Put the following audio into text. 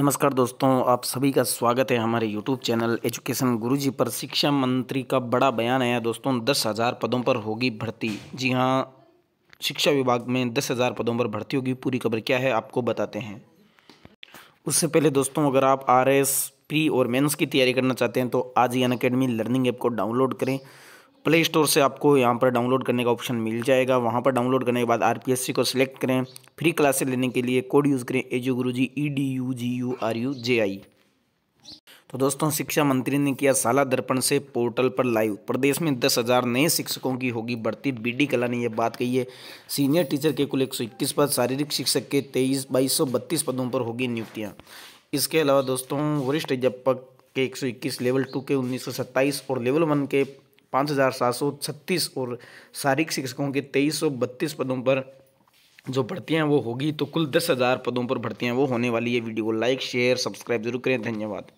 नमस्कार दोस्तों आप सभी का स्वागत है हमारे यूट्यूब चैनल एजुकेशन गुरुजी पर शिक्षा मंत्री का बड़ा बयान आया दोस्तों दस हज़ार पदों पर होगी भर्ती जी हाँ शिक्षा विभाग में दस हज़ार पदों पर भर्ती होगी पूरी खबर क्या है आपको बताते हैं उससे पहले दोस्तों अगर आप आर प्री और मेंस की तैयारी करना चाहते हैं तो आज ही अन अकेडमी लर्निंग ऐप को डाउनलोड करें प्ले स्टोर से आपको यहाँ पर डाउनलोड करने का ऑप्शन मिल जाएगा वहाँ पर डाउनलोड करने के बाद आर को सिलेक्ट करें फ्री क्लासेस लेने के लिए कोड यूज़ करें Edu Guru ji E D U G U R U J I तो दोस्तों शिक्षा मंत्री ने किया साला दर्पण से पोर्टल पर लाइव प्रदेश में दस हजार नए शिक्षकों की होगी बढ़ती बीडी कला ने यह बात कही है सीनियर टीचर के कुल 121 पद शारीरिक शिक्षक के तेईस बाईस पदों पर होगी नियुक्तियाँ इसके अलावा दोस्तों वरिष्ठ अध्यापक के 121 लेवल टू के 1927 और लेवल वन के पाँच हज़ार सात सौ छत्तीस और शारीरिक शिक्षकों के तेईस सौ बत्तीस पदों पर जो भर्तियाँ वो होगी तो कुल दस हज़ार पदों पर भर्तियाँ वो होने वाली है वीडियो को लाइक शेयर सब्सक्राइब जरूर करें धन्यवाद